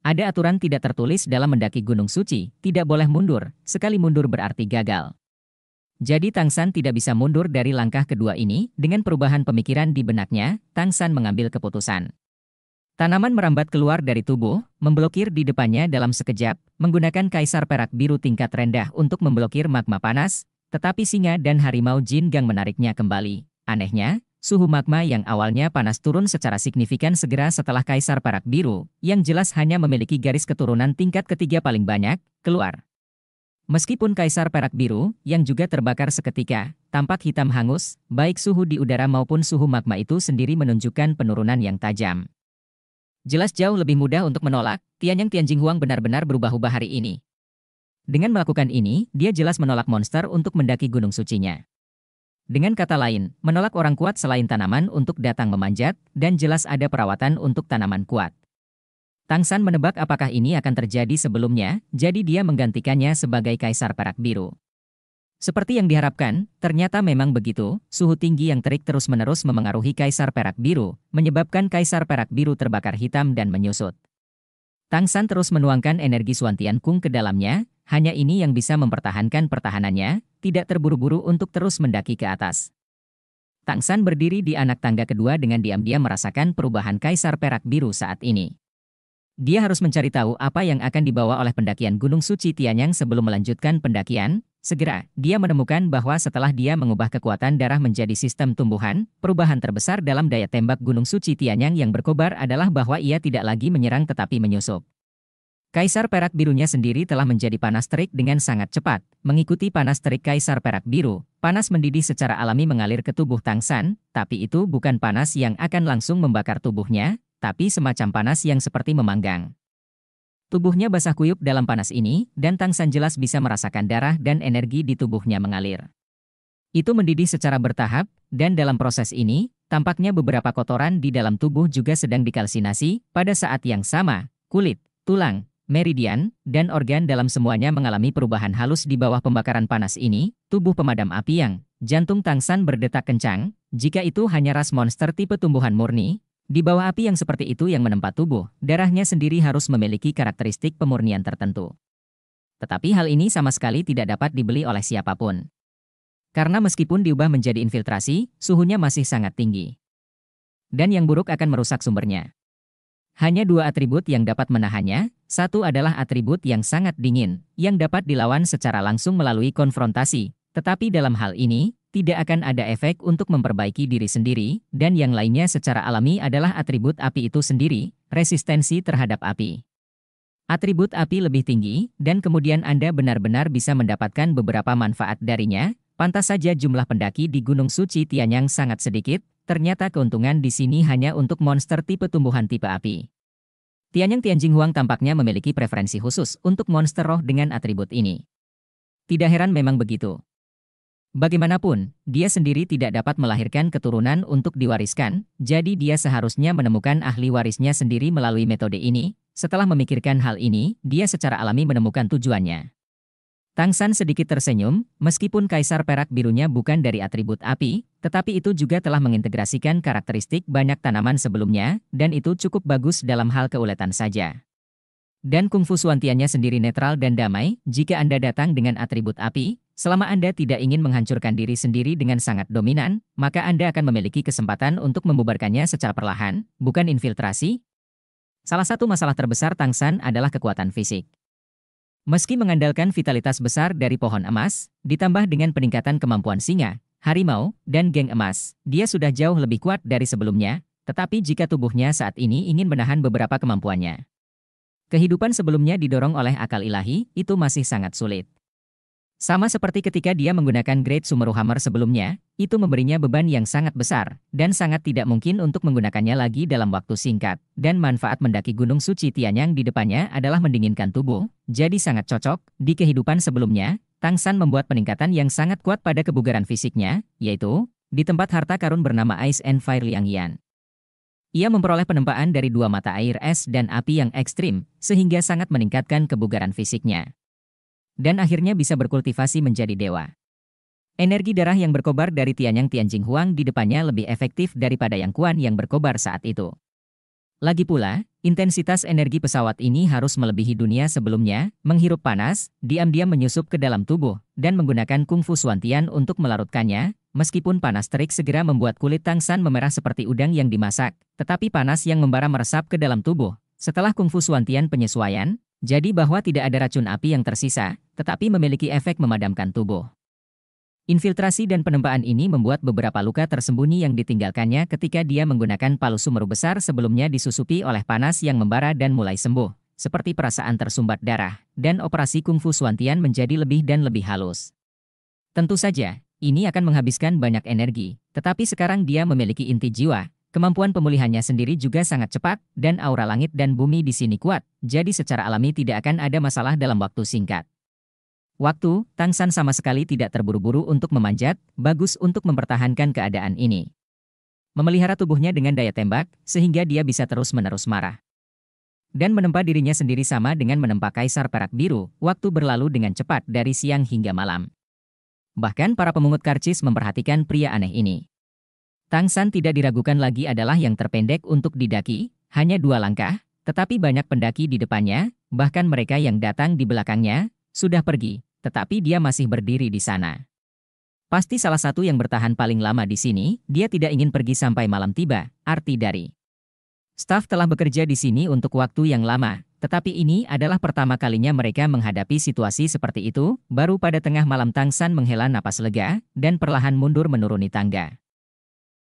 Ada aturan tidak tertulis dalam mendaki Gunung Suci, tidak boleh mundur, sekali mundur berarti gagal. Jadi Tang San tidak bisa mundur dari langkah kedua ini, dengan perubahan pemikiran di benaknya, Tang San mengambil keputusan. Tanaman merambat keluar dari tubuh, memblokir di depannya dalam sekejap, menggunakan kaisar perak biru tingkat rendah untuk memblokir magma panas, tetapi singa dan harimau Jin Gang menariknya kembali. Anehnya, Suhu magma yang awalnya panas turun secara signifikan segera setelah Kaisar Perak Biru, yang jelas hanya memiliki garis keturunan tingkat ketiga paling banyak, keluar. Meskipun Kaisar Perak Biru, yang juga terbakar seketika, tampak hitam hangus, baik suhu di udara maupun suhu magma itu sendiri menunjukkan penurunan yang tajam. Jelas jauh lebih mudah untuk menolak, Tianyang Huang benar-benar berubah-ubah hari ini. Dengan melakukan ini, dia jelas menolak monster untuk mendaki gunung sucinya. Dengan kata lain, menolak orang kuat selain tanaman untuk datang memanjat, dan jelas ada perawatan untuk tanaman kuat. Tang San menebak apakah ini akan terjadi sebelumnya, jadi dia menggantikannya sebagai Kaisar Perak Biru. Seperti yang diharapkan, ternyata memang begitu, suhu tinggi yang terik terus-menerus memengaruhi Kaisar Perak Biru, menyebabkan Kaisar Perak Biru terbakar hitam dan menyusut. Tang San terus menuangkan energi Suantian Kung ke dalamnya, hanya ini yang bisa mempertahankan pertahanannya, tidak terburu-buru untuk terus mendaki ke atas. Tang San berdiri di anak tangga kedua dengan diam-diam merasakan perubahan Kaisar Perak Biru saat ini. Dia harus mencari tahu apa yang akan dibawa oleh pendakian Gunung Suci Tianyang sebelum melanjutkan pendakian. Segera, dia menemukan bahwa setelah dia mengubah kekuatan darah menjadi sistem tumbuhan, perubahan terbesar dalam daya tembak Gunung Suci Tianyang yang berkobar adalah bahwa ia tidak lagi menyerang tetapi menyusup. Kaisar perak birunya sendiri telah menjadi panas terik dengan sangat cepat. Mengikuti panas terik kaisar perak biru, panas mendidih secara alami mengalir ke tubuh Tang San, tapi itu bukan panas yang akan langsung membakar tubuhnya, tapi semacam panas yang seperti memanggang. Tubuhnya basah kuyup dalam panas ini, dan Tang San jelas bisa merasakan darah dan energi di tubuhnya mengalir. Itu mendidih secara bertahap, dan dalam proses ini, tampaknya beberapa kotoran di dalam tubuh juga sedang dikalsinasi, pada saat yang sama, kulit, tulang, meridian, dan organ dalam semuanya mengalami perubahan halus di bawah pembakaran panas ini, tubuh pemadam api yang jantung tangsan berdetak kencang, jika itu hanya ras monster tipe tumbuhan murni, di bawah api yang seperti itu yang menempat tubuh, darahnya sendiri harus memiliki karakteristik pemurnian tertentu. Tetapi hal ini sama sekali tidak dapat dibeli oleh siapapun. Karena meskipun diubah menjadi infiltrasi, suhunya masih sangat tinggi. Dan yang buruk akan merusak sumbernya. Hanya dua atribut yang dapat menahannya, satu adalah atribut yang sangat dingin, yang dapat dilawan secara langsung melalui konfrontasi. Tetapi dalam hal ini, tidak akan ada efek untuk memperbaiki diri sendiri, dan yang lainnya secara alami adalah atribut api itu sendiri, resistensi terhadap api. Atribut api lebih tinggi, dan kemudian Anda benar-benar bisa mendapatkan beberapa manfaat darinya, pantas saja jumlah pendaki di Gunung Suci Tianyang sangat sedikit, Ternyata keuntungan di sini hanya untuk monster tipe tumbuhan tipe api. Tianyang Tianjing Huang tampaknya memiliki preferensi khusus untuk monster roh dengan atribut ini. Tidak heran memang begitu. Bagaimanapun, dia sendiri tidak dapat melahirkan keturunan untuk diwariskan, jadi dia seharusnya menemukan ahli warisnya sendiri melalui metode ini. Setelah memikirkan hal ini, dia secara alami menemukan tujuannya. Tang San sedikit tersenyum, meskipun kaisar perak birunya bukan dari atribut api, tetapi itu juga telah mengintegrasikan karakteristik banyak tanaman sebelumnya, dan itu cukup bagus dalam hal keuletan saja. Dan kungfu suantiannya sendiri netral dan damai, jika Anda datang dengan atribut api, selama Anda tidak ingin menghancurkan diri sendiri dengan sangat dominan, maka Anda akan memiliki kesempatan untuk membubarkannya secara perlahan, bukan infiltrasi. Salah satu masalah terbesar Tang San adalah kekuatan fisik. Meski mengandalkan vitalitas besar dari pohon emas, ditambah dengan peningkatan kemampuan singa, harimau, dan geng emas, dia sudah jauh lebih kuat dari sebelumnya, tetapi jika tubuhnya saat ini ingin menahan beberapa kemampuannya. Kehidupan sebelumnya didorong oleh akal ilahi, itu masih sangat sulit. Sama seperti ketika dia menggunakan Great Sumeru Hammer sebelumnya, itu memberinya beban yang sangat besar, dan sangat tidak mungkin untuk menggunakannya lagi dalam waktu singkat. Dan manfaat mendaki Gunung Suci Tianyang di depannya adalah mendinginkan tubuh, jadi sangat cocok. Di kehidupan sebelumnya, Tang San membuat peningkatan yang sangat kuat pada kebugaran fisiknya, yaitu di tempat harta karun bernama Ice and Fire Liang Yan. Ia memperoleh penempaan dari dua mata air es dan api yang ekstrim, sehingga sangat meningkatkan kebugaran fisiknya dan akhirnya bisa berkultivasi menjadi dewa. Energi darah yang berkobar dari Tianyang Tianjing Huang di depannya lebih efektif daripada Yang Kuan yang berkobar saat itu. Lagi pula, intensitas energi pesawat ini harus melebihi dunia sebelumnya, menghirup panas, diam-diam menyusup ke dalam tubuh, dan menggunakan kungfu suantian untuk melarutkannya, meskipun panas terik segera membuat kulit Tang San memerah seperti udang yang dimasak, tetapi panas yang membara meresap ke dalam tubuh. Setelah kungfu suantian penyesuaian, jadi bahwa tidak ada racun api yang tersisa, tetapi memiliki efek memadamkan tubuh. Infiltrasi dan penempaan ini membuat beberapa luka tersembunyi yang ditinggalkannya ketika dia menggunakan palu sumeru besar sebelumnya disusupi oleh panas yang membara dan mulai sembuh, seperti perasaan tersumbat darah, dan operasi kungfu Suantian menjadi lebih dan lebih halus. Tentu saja, ini akan menghabiskan banyak energi, tetapi sekarang dia memiliki inti jiwa, Kemampuan pemulihannya sendiri juga sangat cepat, dan aura langit dan bumi di sini kuat, jadi secara alami tidak akan ada masalah dalam waktu singkat. Waktu, Tang San sama sekali tidak terburu-buru untuk memanjat, bagus untuk mempertahankan keadaan ini. Memelihara tubuhnya dengan daya tembak, sehingga dia bisa terus-menerus marah. Dan menempa dirinya sendiri sama dengan menempa kaisar perak biru, waktu berlalu dengan cepat dari siang hingga malam. Bahkan para pemungut karcis memperhatikan pria aneh ini. Tang San tidak diragukan lagi adalah yang terpendek untuk didaki, hanya dua langkah, tetapi banyak pendaki di depannya, bahkan mereka yang datang di belakangnya, sudah pergi, tetapi dia masih berdiri di sana. Pasti salah satu yang bertahan paling lama di sini, dia tidak ingin pergi sampai malam tiba, arti dari. Staf telah bekerja di sini untuk waktu yang lama, tetapi ini adalah pertama kalinya mereka menghadapi situasi seperti itu, baru pada tengah malam Tang San menghela napas lega, dan perlahan mundur menuruni tangga.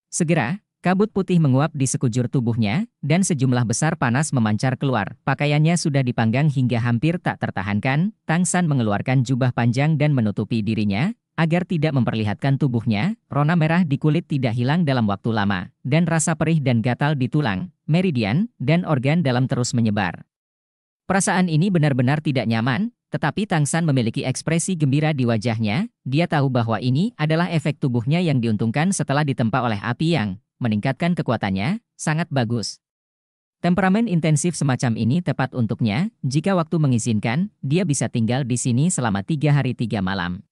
Segera, kabut putih menguap di sekujur tubuhnya, dan sejumlah besar panas memancar keluar. Pakaiannya sudah dipanggang hingga hampir tak tertahankan, Tang San mengeluarkan jubah panjang dan menutupi dirinya, agar tidak memperlihatkan tubuhnya, rona merah di kulit tidak hilang dalam waktu lama, dan rasa perih dan gatal di tulang, meridian, dan organ dalam terus menyebar. Perasaan ini benar-benar tidak nyaman, tetapi Tang San memiliki ekspresi gembira di wajahnya, dia tahu bahwa ini adalah efek tubuhnya yang diuntungkan setelah ditempa oleh api yang meningkatkan kekuatannya, sangat bagus. Temperamen intensif semacam ini tepat untuknya, jika waktu mengizinkan, dia bisa tinggal di sini selama tiga hari tiga malam.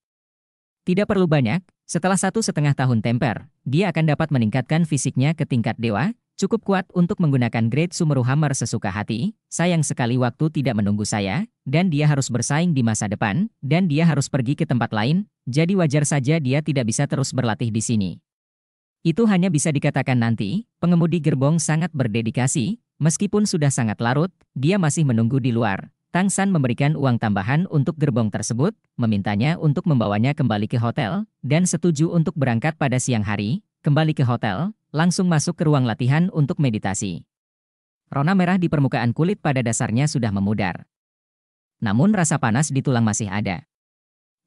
Tidak perlu banyak, setelah satu setengah tahun temper, dia akan dapat meningkatkan fisiknya ke tingkat dewa, Cukup kuat untuk menggunakan Great Sumeru Hammer sesuka hati, sayang sekali waktu tidak menunggu saya, dan dia harus bersaing di masa depan, dan dia harus pergi ke tempat lain, jadi wajar saja dia tidak bisa terus berlatih di sini. Itu hanya bisa dikatakan nanti, pengemudi gerbong sangat berdedikasi, meskipun sudah sangat larut, dia masih menunggu di luar. Tang San memberikan uang tambahan untuk gerbong tersebut, memintanya untuk membawanya kembali ke hotel, dan setuju untuk berangkat pada siang hari, Kembali ke hotel, langsung masuk ke ruang latihan untuk meditasi. Rona merah di permukaan kulit pada dasarnya sudah memudar. Namun rasa panas di tulang masih ada.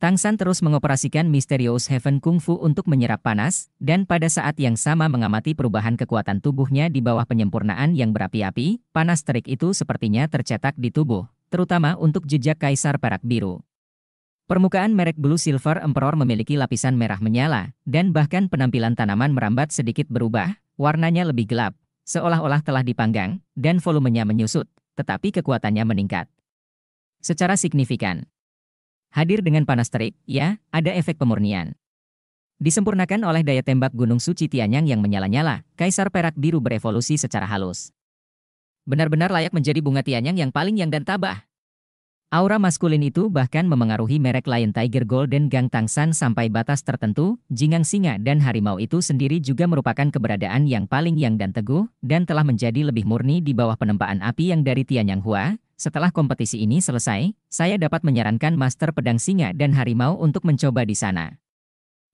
Tang San terus mengoperasikan Misterius Heaven Kung Fu untuk menyerap panas, dan pada saat yang sama mengamati perubahan kekuatan tubuhnya di bawah penyempurnaan yang berapi-api, panas terik itu sepertinya tercetak di tubuh, terutama untuk jejak Kaisar Perak Biru. Permukaan merek Blue Silver Emperor memiliki lapisan merah menyala, dan bahkan penampilan tanaman merambat sedikit berubah, warnanya lebih gelap, seolah-olah telah dipanggang, dan volumenya menyusut, tetapi kekuatannya meningkat. Secara signifikan. Hadir dengan panas terik, ya, ada efek pemurnian. Disempurnakan oleh daya tembak Gunung Suci Tianyang yang menyala-nyala, Kaisar Perak Biru berevolusi secara halus. Benar-benar layak menjadi bunga Tianyang yang paling yang dan tabah. Aura maskulin itu bahkan memengaruhi merek Lion Tiger Golden Gang Tang San sampai batas tertentu, jingang singa dan harimau itu sendiri juga merupakan keberadaan yang paling yang dan teguh, dan telah menjadi lebih murni di bawah penempaan api yang dari Tianyang Hua. Setelah kompetisi ini selesai, saya dapat menyarankan Master Pedang Singa dan Harimau untuk mencoba di sana.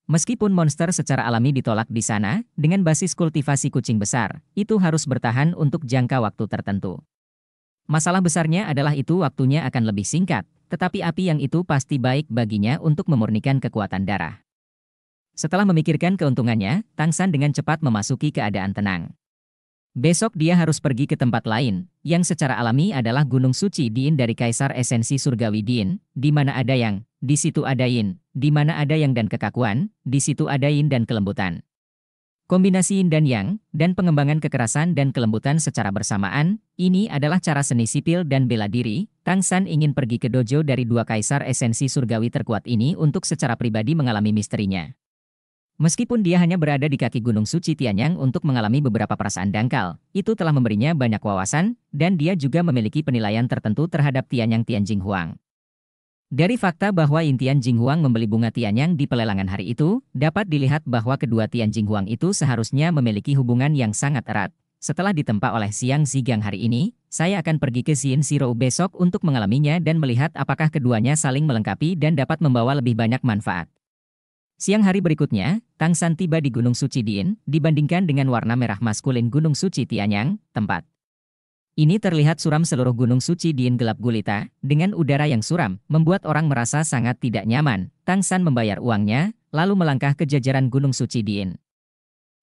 Meskipun monster secara alami ditolak di sana, dengan basis kultivasi kucing besar, itu harus bertahan untuk jangka waktu tertentu. Masalah besarnya adalah itu waktunya akan lebih singkat, tetapi api yang itu pasti baik baginya untuk memurnikan kekuatan darah. Setelah memikirkan keuntungannya, Tang San dengan cepat memasuki keadaan tenang. Besok dia harus pergi ke tempat lain, yang secara alami adalah Gunung Suci Diin dari Kaisar Esensi Surgawi Diin, di mana ada yang, di situ ada yin, di mana ada yang dan kekakuan, di situ ada yin dan kelembutan. Kombinasi yin dan yang, dan pengembangan kekerasan dan kelembutan secara bersamaan, ini adalah cara seni sipil dan bela diri. Tang San ingin pergi ke dojo dari dua kaisar esensi surgawi terkuat ini untuk secara pribadi mengalami misterinya. Meskipun dia hanya berada di kaki Gunung Suci Tianyang untuk mengalami beberapa perasaan dangkal, itu telah memberinya banyak wawasan, dan dia juga memiliki penilaian tertentu terhadap Tianyang Tianjing Huang. Dari fakta bahwa intian Jinghuang membeli bunga Tianyang di pelelangan hari itu, dapat dilihat bahwa kedua Tian Jinghuang itu seharusnya memiliki hubungan yang sangat erat. Setelah ditempa oleh Siang Zigang hari ini, saya akan pergi ke Xin Siro besok untuk mengalaminya dan melihat apakah keduanya saling melengkapi dan dapat membawa lebih banyak manfaat. Siang hari berikutnya, Tang San tiba di Gunung Suci Diin, dibandingkan dengan warna merah maskulin Gunung Suci Tianyang, tempat ini terlihat suram seluruh gunung suci Diin gelap gulita, dengan udara yang suram, membuat orang merasa sangat tidak nyaman. Tang San membayar uangnya, lalu melangkah ke jajaran gunung suci Diin.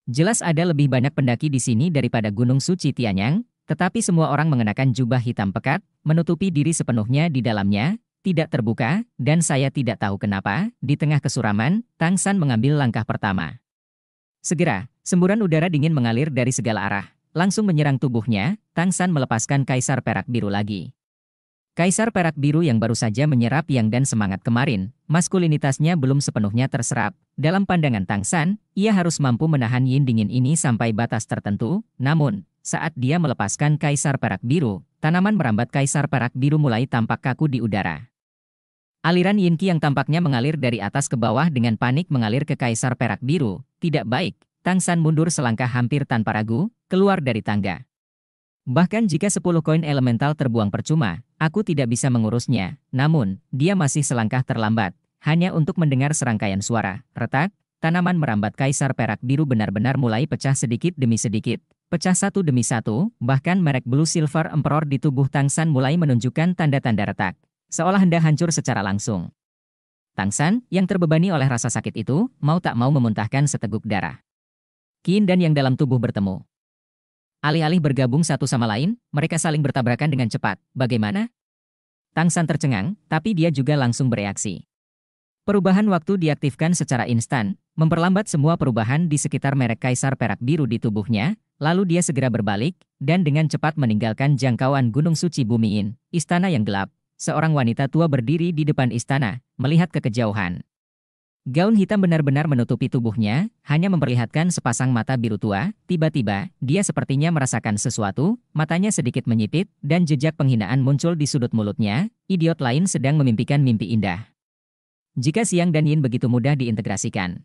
Jelas ada lebih banyak pendaki di sini daripada gunung suci Tianyang, tetapi semua orang mengenakan jubah hitam pekat, menutupi diri sepenuhnya di dalamnya, tidak terbuka, dan saya tidak tahu kenapa, di tengah kesuraman, Tang San mengambil langkah pertama. Segera, semburan udara dingin mengalir dari segala arah, langsung menyerang tubuhnya, Tang San melepaskan Kaisar Perak Biru lagi. Kaisar Perak Biru yang baru saja menyerap yang dan semangat kemarin, maskulinitasnya belum sepenuhnya terserap. Dalam pandangan Tang San, ia harus mampu menahan yin dingin ini sampai batas tertentu, namun, saat dia melepaskan Kaisar Perak Biru, tanaman merambat Kaisar Perak Biru mulai tampak kaku di udara. Aliran yin qi yang tampaknya mengalir dari atas ke bawah dengan panik mengalir ke Kaisar Perak Biru, tidak baik. Tang San mundur selangkah hampir tanpa ragu, keluar dari tangga. Bahkan jika 10 koin elemental terbuang percuma, aku tidak bisa mengurusnya. Namun, dia masih selangkah terlambat, hanya untuk mendengar serangkaian suara, retak, tanaman merambat kaisar perak biru benar-benar mulai pecah sedikit demi sedikit. Pecah satu demi satu, bahkan merek Blue Silver Emperor di tubuh Tang San mulai menunjukkan tanda-tanda retak. Seolah hendak hancur secara langsung. Tang San yang terbebani oleh rasa sakit itu, mau tak mau memuntahkan seteguk darah. Kin dan yang dalam tubuh bertemu. Alih-alih bergabung satu sama lain, mereka saling bertabrakan dengan cepat. Bagaimana? Tang San tercengang, tapi dia juga langsung bereaksi. Perubahan waktu diaktifkan secara instan, memperlambat semua perubahan di sekitar merek kaisar perak biru di tubuhnya, lalu dia segera berbalik, dan dengan cepat meninggalkan jangkauan Gunung Suci Bumiin, istana yang gelap. Seorang wanita tua berdiri di depan istana, melihat ke kejauhan. Gaun hitam benar-benar menutupi tubuhnya, hanya memperlihatkan sepasang mata biru tua. Tiba-tiba, dia sepertinya merasakan sesuatu, matanya sedikit menyipit, dan jejak penghinaan muncul di sudut mulutnya. Idiot lain sedang memimpikan mimpi indah. Jika Siang dan Yin begitu mudah diintegrasikan.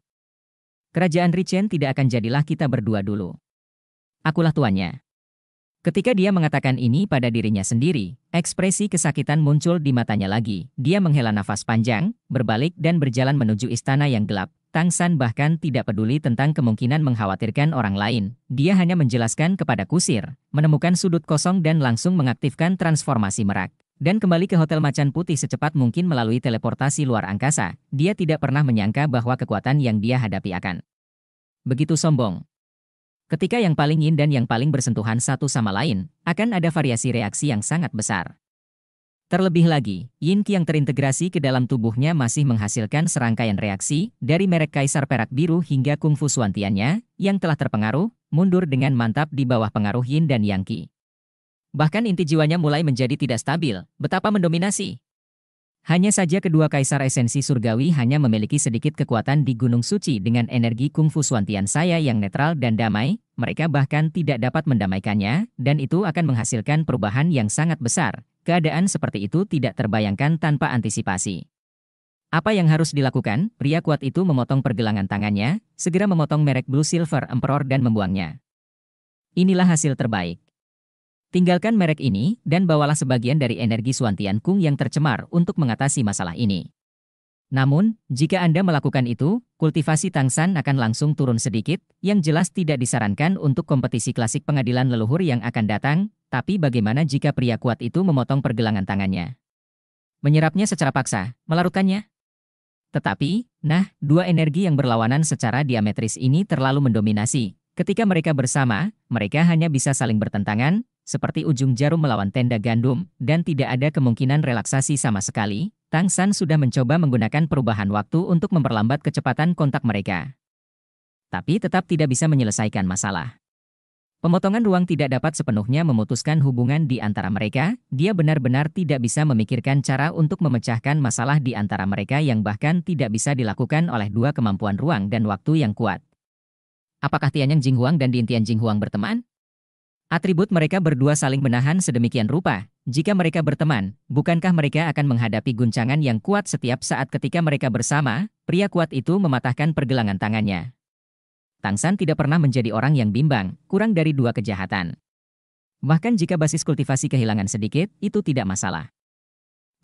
Kerajaan Richen tidak akan jadilah kita berdua dulu. Akulah tuannya. Ketika dia mengatakan ini pada dirinya sendiri, ekspresi kesakitan muncul di matanya lagi. Dia menghela nafas panjang, berbalik dan berjalan menuju istana yang gelap. Tang San bahkan tidak peduli tentang kemungkinan mengkhawatirkan orang lain. Dia hanya menjelaskan kepada kusir, menemukan sudut kosong dan langsung mengaktifkan transformasi merak. Dan kembali ke Hotel Macan Putih secepat mungkin melalui teleportasi luar angkasa. Dia tidak pernah menyangka bahwa kekuatan yang dia hadapi akan begitu sombong. Ketika yang paling yin dan yang paling bersentuhan satu sama lain, akan ada variasi reaksi yang sangat besar. Terlebih lagi, yin yang terintegrasi ke dalam tubuhnya masih menghasilkan serangkaian reaksi, dari merek kaisar perak biru hingga kungfu suantiannya, yang telah terpengaruh, mundur dengan mantap di bawah pengaruh yin dan yang qi. Bahkan inti jiwanya mulai menjadi tidak stabil, betapa mendominasi. Hanya saja kedua kaisar esensi surgawi hanya memiliki sedikit kekuatan di Gunung Suci dengan energi kungfu Suantian saya yang netral dan damai, mereka bahkan tidak dapat mendamaikannya, dan itu akan menghasilkan perubahan yang sangat besar. Keadaan seperti itu tidak terbayangkan tanpa antisipasi. Apa yang harus dilakukan? Pria kuat itu memotong pergelangan tangannya, segera memotong merek Blue Silver Emperor dan membuangnya. Inilah hasil terbaik. Tinggalkan merek ini dan bawalah sebagian dari energi Suantian Kung yang tercemar untuk mengatasi masalah ini. Namun, jika Anda melakukan itu, kultivasi Tang San akan langsung turun sedikit, yang jelas tidak disarankan untuk kompetisi klasik pengadilan leluhur yang akan datang, tapi bagaimana jika pria kuat itu memotong pergelangan tangannya? Menyerapnya secara paksa, melarutkannya? Tetapi, nah, dua energi yang berlawanan secara diametris ini terlalu mendominasi. Ketika mereka bersama, mereka hanya bisa saling bertentangan, seperti ujung jarum melawan tenda gandum, dan tidak ada kemungkinan relaksasi sama sekali, Tang San sudah mencoba menggunakan perubahan waktu untuk memperlambat kecepatan kontak mereka. Tapi tetap tidak bisa menyelesaikan masalah. Pemotongan ruang tidak dapat sepenuhnya memutuskan hubungan di antara mereka, dia benar-benar tidak bisa memikirkan cara untuk memecahkan masalah di antara mereka yang bahkan tidak bisa dilakukan oleh dua kemampuan ruang dan waktu yang kuat. Apakah Tianyang Jinghuang dan Dintian Jinghuang berteman? Atribut mereka berdua saling menahan sedemikian rupa, jika mereka berteman, bukankah mereka akan menghadapi guncangan yang kuat setiap saat ketika mereka bersama? Pria kuat itu mematahkan pergelangan tangannya. Tang San tidak pernah menjadi orang yang bimbang, kurang dari dua kejahatan. Bahkan jika basis kultivasi kehilangan sedikit, itu tidak masalah.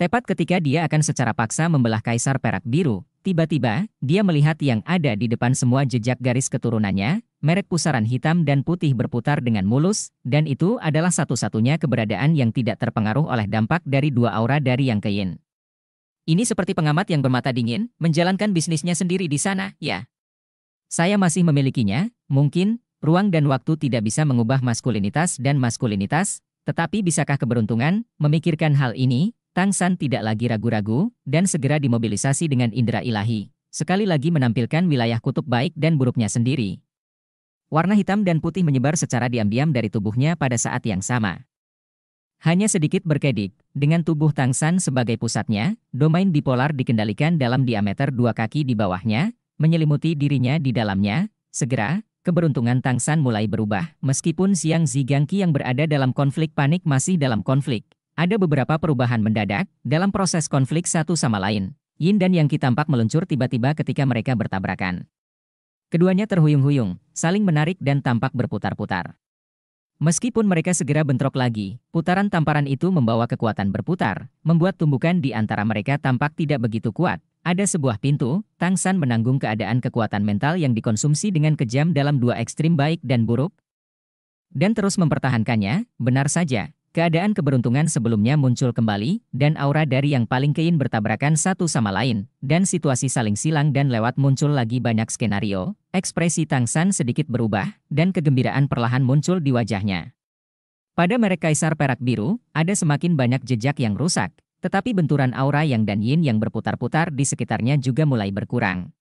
Tepat ketika dia akan secara paksa membelah kaisar perak biru, tiba-tiba, dia melihat yang ada di depan semua jejak garis keturunannya, merek pusaran hitam dan putih berputar dengan mulus, dan itu adalah satu-satunya keberadaan yang tidak terpengaruh oleh dampak dari dua aura dari Yang Keyin. Ini seperti pengamat yang bermata dingin, menjalankan bisnisnya sendiri di sana, ya. Saya masih memilikinya, mungkin, ruang dan waktu tidak bisa mengubah maskulinitas dan maskulinitas, tetapi bisakah keberuntungan, memikirkan hal ini, Tang San tidak lagi ragu-ragu, dan segera dimobilisasi dengan indera ilahi sekali lagi menampilkan wilayah kutub baik dan buruknya sendiri. Warna hitam dan putih menyebar secara diam-diam dari tubuhnya pada saat yang sama. Hanya sedikit berkedip, dengan tubuh Tang San sebagai pusatnya, domain dipolar dikendalikan dalam diameter dua kaki di bawahnya, menyelimuti dirinya di dalamnya, segera, keberuntungan Tang San mulai berubah. Meskipun Siang Zigangki yang berada dalam konflik panik masih dalam konflik, ada beberapa perubahan mendadak dalam proses konflik satu sama lain. Yin dan Yang Ki tampak meluncur tiba-tiba ketika mereka bertabrakan. Keduanya terhuyung-huyung, saling menarik dan tampak berputar-putar. Meskipun mereka segera bentrok lagi, putaran tamparan itu membawa kekuatan berputar, membuat tumbukan di antara mereka tampak tidak begitu kuat. Ada sebuah pintu, Tang San menanggung keadaan kekuatan mental yang dikonsumsi dengan kejam dalam dua ekstrim baik dan buruk, dan terus mempertahankannya, benar saja, Keadaan keberuntungan sebelumnya muncul kembali, dan aura dari yang paling kein bertabrakan satu sama lain, dan situasi saling silang dan lewat muncul lagi banyak skenario, ekspresi Tang San sedikit berubah, dan kegembiraan perlahan muncul di wajahnya. Pada merek kaisar perak biru, ada semakin banyak jejak yang rusak, tetapi benturan aura yang dan yin yang berputar-putar di sekitarnya juga mulai berkurang.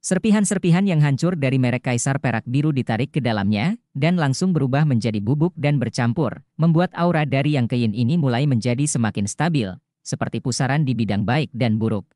Serpihan-serpihan yang hancur dari merek kaisar perak biru ditarik ke dalamnya, dan langsung berubah menjadi bubuk dan bercampur, membuat aura dari yang kein ini mulai menjadi semakin stabil, seperti pusaran di bidang baik dan buruk.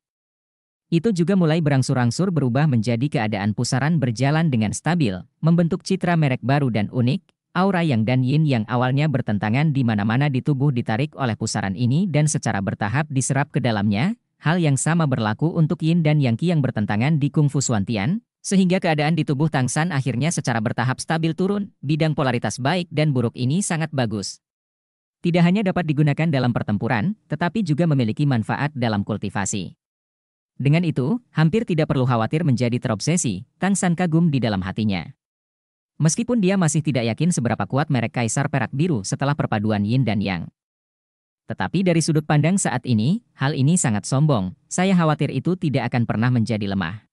Itu juga mulai berangsur-angsur berubah menjadi keadaan pusaran berjalan dengan stabil, membentuk citra merek baru dan unik, aura yang dan yin yang awalnya bertentangan di mana-mana di tubuh ditarik oleh pusaran ini dan secara bertahap diserap ke dalamnya, Hal yang sama berlaku untuk yin dan yang qi yang bertentangan di Kung Fu Suantian, sehingga keadaan di tubuh Tang San akhirnya secara bertahap stabil turun, bidang polaritas baik dan buruk ini sangat bagus. Tidak hanya dapat digunakan dalam pertempuran, tetapi juga memiliki manfaat dalam kultivasi. Dengan itu, hampir tidak perlu khawatir menjadi terobsesi, Tang San kagum di dalam hatinya. Meskipun dia masih tidak yakin seberapa kuat merek Kaisar Perak Biru setelah perpaduan Yin dan Yang. Tetapi dari sudut pandang saat ini, hal ini sangat sombong. Saya khawatir itu tidak akan pernah menjadi lemah.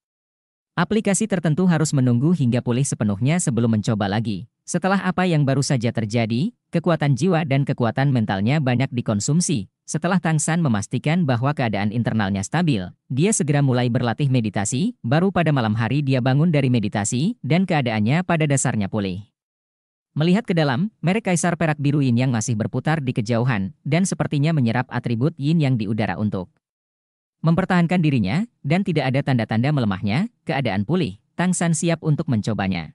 Aplikasi tertentu harus menunggu hingga pulih sepenuhnya sebelum mencoba lagi. Setelah apa yang baru saja terjadi, kekuatan jiwa dan kekuatan mentalnya banyak dikonsumsi. Setelah Tang San memastikan bahwa keadaan internalnya stabil, dia segera mulai berlatih meditasi, baru pada malam hari dia bangun dari meditasi, dan keadaannya pada dasarnya pulih. Melihat ke dalam, merek kaisar perak biru yin yang masih berputar di kejauhan, dan sepertinya menyerap atribut yin yang di udara untuk mempertahankan dirinya, dan tidak ada tanda-tanda melemahnya, keadaan pulih, Tang San siap untuk mencobanya.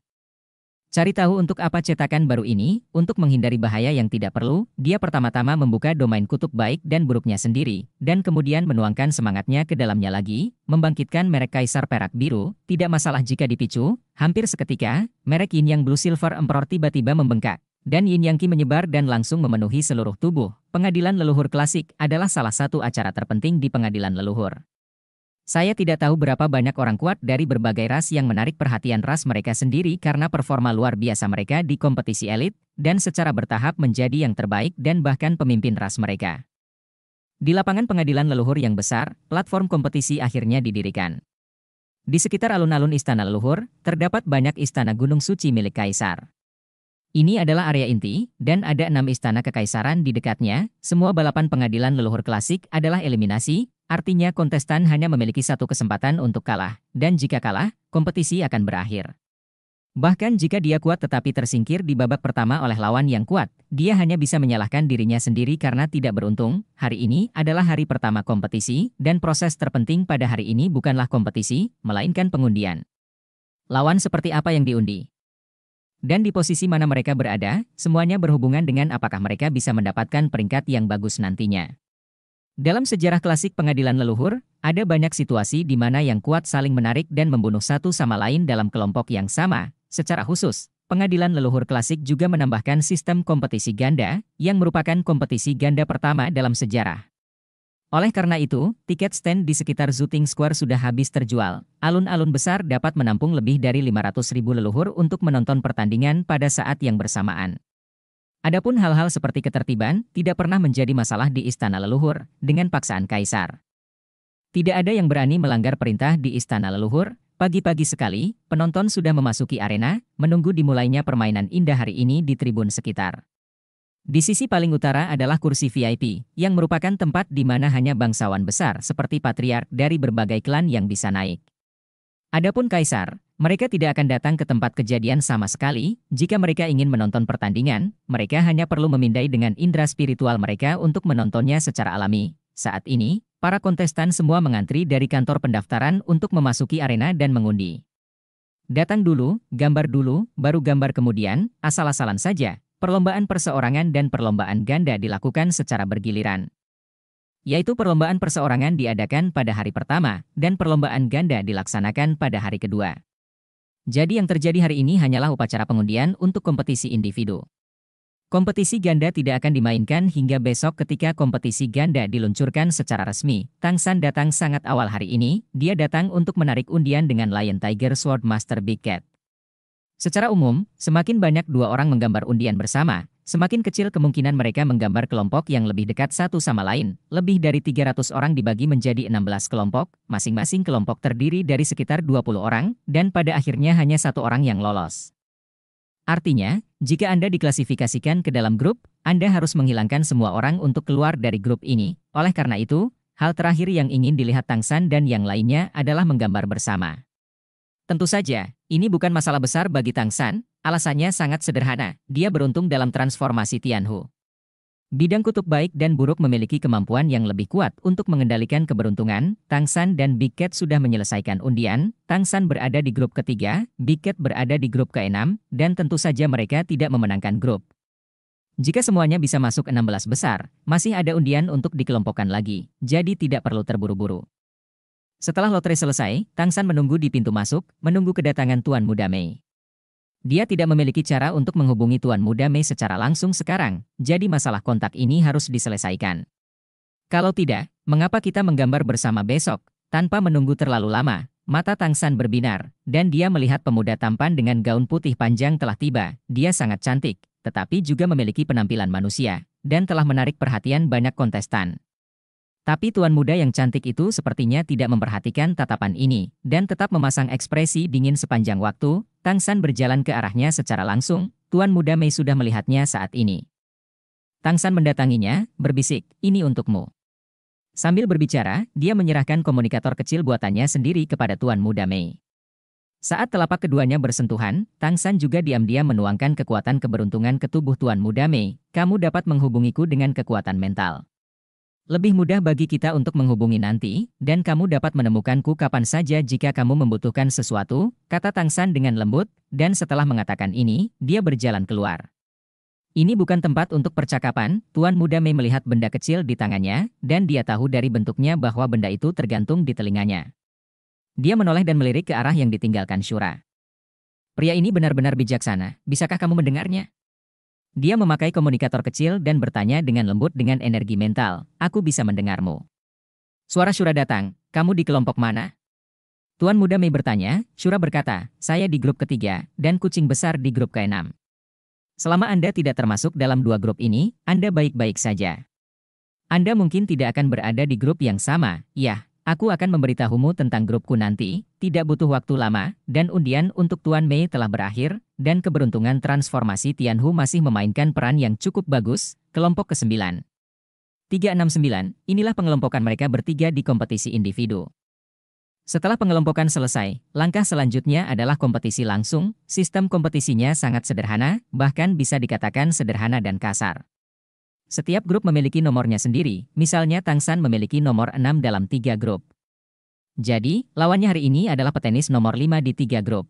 Cari tahu untuk apa cetakan baru ini, untuk menghindari bahaya yang tidak perlu, dia pertama-tama membuka domain kutub baik dan buruknya sendiri, dan kemudian menuangkan semangatnya ke dalamnya lagi, membangkitkan merek Kaisar Perak Biru, tidak masalah jika dipicu, hampir seketika, merek Yin Yang Blue Silver Emperor tiba-tiba membengkak, dan Yin Yang Qi menyebar dan langsung memenuhi seluruh tubuh. Pengadilan leluhur klasik adalah salah satu acara terpenting di pengadilan leluhur. Saya tidak tahu berapa banyak orang kuat dari berbagai ras yang menarik perhatian ras mereka sendiri karena performa luar biasa mereka di kompetisi elit, dan secara bertahap menjadi yang terbaik dan bahkan pemimpin ras mereka. Di lapangan pengadilan leluhur yang besar, platform kompetisi akhirnya didirikan. Di sekitar alun-alun istana leluhur, terdapat banyak istana gunung suci milik kaisar. Ini adalah area inti, dan ada enam istana kekaisaran di dekatnya. Semua balapan pengadilan leluhur klasik adalah eliminasi, Artinya kontestan hanya memiliki satu kesempatan untuk kalah, dan jika kalah, kompetisi akan berakhir. Bahkan jika dia kuat tetapi tersingkir di babak pertama oleh lawan yang kuat, dia hanya bisa menyalahkan dirinya sendiri karena tidak beruntung. Hari ini adalah hari pertama kompetisi, dan proses terpenting pada hari ini bukanlah kompetisi, melainkan pengundian. Lawan seperti apa yang diundi? Dan di posisi mana mereka berada, semuanya berhubungan dengan apakah mereka bisa mendapatkan peringkat yang bagus nantinya. Dalam sejarah klasik pengadilan leluhur, ada banyak situasi di mana yang kuat saling menarik dan membunuh satu sama lain dalam kelompok yang sama. Secara khusus, pengadilan leluhur klasik juga menambahkan sistem kompetisi ganda, yang merupakan kompetisi ganda pertama dalam sejarah. Oleh karena itu, tiket stand di sekitar Zuting Square sudah habis terjual. Alun-alun besar dapat menampung lebih dari 500 ribu leluhur untuk menonton pertandingan pada saat yang bersamaan. Adapun hal-hal seperti ketertiban tidak pernah menjadi masalah di istana leluhur dengan paksaan kaisar. Tidak ada yang berani melanggar perintah di istana leluhur. Pagi-pagi sekali, penonton sudah memasuki arena, menunggu dimulainya permainan indah hari ini di tribun sekitar. Di sisi paling utara adalah kursi VIP, yang merupakan tempat di mana hanya bangsawan besar seperti patriark dari berbagai klan yang bisa naik. Adapun kaisar, mereka tidak akan datang ke tempat kejadian sama sekali. Jika mereka ingin menonton pertandingan, mereka hanya perlu memindai dengan indera spiritual mereka untuk menontonnya secara alami. Saat ini, para kontestan semua mengantri dari kantor pendaftaran untuk memasuki arena dan mengundi. Datang dulu, gambar dulu, baru gambar kemudian, asal-asalan saja. Perlombaan perseorangan dan perlombaan ganda dilakukan secara bergiliran yaitu perlombaan perseorangan diadakan pada hari pertama dan perlombaan ganda dilaksanakan pada hari kedua. Jadi yang terjadi hari ini hanyalah upacara pengundian untuk kompetisi individu. Kompetisi ganda tidak akan dimainkan hingga besok ketika kompetisi ganda diluncurkan secara resmi. Tang San datang sangat awal hari ini, dia datang untuk menarik undian dengan Lion Tiger Sword Master Big Cat. Secara umum, semakin banyak dua orang menggambar undian bersama, Semakin kecil kemungkinan mereka menggambar kelompok yang lebih dekat satu sama lain. Lebih dari 300 orang dibagi menjadi 16 kelompok, masing-masing kelompok terdiri dari sekitar 20 orang, dan pada akhirnya hanya satu orang yang lolos. Artinya, jika Anda diklasifikasikan ke dalam grup, Anda harus menghilangkan semua orang untuk keluar dari grup ini. Oleh karena itu, hal terakhir yang ingin dilihat Tang San dan yang lainnya adalah menggambar bersama. Tentu saja, ini bukan masalah besar bagi Tang San, alasannya sangat sederhana, dia beruntung dalam transformasi Tianhu. Bidang kutub baik dan buruk memiliki kemampuan yang lebih kuat untuk mengendalikan keberuntungan, Tang San dan Big Cat sudah menyelesaikan undian, Tang San berada di grup ketiga, Big Cat berada di grup keenam, dan tentu saja mereka tidak memenangkan grup. Jika semuanya bisa masuk 16 besar, masih ada undian untuk dikelompokkan lagi, jadi tidak perlu terburu-buru. Setelah lotre selesai, Tang San menunggu di pintu masuk, menunggu kedatangan Tuan Muda Mei. Dia tidak memiliki cara untuk menghubungi Tuan Muda Mei secara langsung sekarang, jadi masalah kontak ini harus diselesaikan. Kalau tidak, mengapa kita menggambar bersama besok, tanpa menunggu terlalu lama? Mata Tang San berbinar, dan dia melihat pemuda tampan dengan gaun putih panjang telah tiba. Dia sangat cantik, tetapi juga memiliki penampilan manusia, dan telah menarik perhatian banyak kontestan. Tapi tuan muda yang cantik itu sepertinya tidak memperhatikan tatapan ini, dan tetap memasang ekspresi dingin sepanjang waktu, Tang San berjalan ke arahnya secara langsung, tuan muda Mei sudah melihatnya saat ini. Tang San mendatanginya, berbisik, ini untukmu. Sambil berbicara, dia menyerahkan komunikator kecil buatannya sendiri kepada tuan muda Mei. Saat telapak keduanya bersentuhan, Tang San juga diam-diam menuangkan kekuatan keberuntungan ke tubuh tuan muda Mei, kamu dapat menghubungiku dengan kekuatan mental. Lebih mudah bagi kita untuk menghubungi nanti, dan kamu dapat menemukanku kapan saja jika kamu membutuhkan sesuatu, kata Tang San dengan lembut, dan setelah mengatakan ini, dia berjalan keluar. Ini bukan tempat untuk percakapan, Tuan Muda Mei melihat benda kecil di tangannya, dan dia tahu dari bentuknya bahwa benda itu tergantung di telinganya. Dia menoleh dan melirik ke arah yang ditinggalkan Shura. Pria ini benar-benar bijaksana, bisakah kamu mendengarnya? Dia memakai komunikator kecil dan bertanya dengan lembut dengan energi mental, aku bisa mendengarmu. Suara Shura datang, kamu di kelompok mana? Tuan muda Mei bertanya, Shura berkata, saya di grup ketiga, dan kucing besar di grup keenam. Selama Anda tidak termasuk dalam dua grup ini, Anda baik-baik saja. Anda mungkin tidak akan berada di grup yang sama, ya, aku akan memberitahumu tentang grupku nanti, tidak butuh waktu lama, dan undian untuk Tuan Mei telah berakhir, dan keberuntungan transformasi Tianhu masih memainkan peran yang cukup bagus, kelompok ke-9. 369, inilah pengelompokan mereka bertiga di kompetisi individu. Setelah pengelompokan selesai, langkah selanjutnya adalah kompetisi langsung. Sistem kompetisinya sangat sederhana, bahkan bisa dikatakan sederhana dan kasar. Setiap grup memiliki nomornya sendiri, misalnya Tang San memiliki nomor 6 dalam tiga grup. Jadi, lawannya hari ini adalah petenis nomor 5 di tiga grup.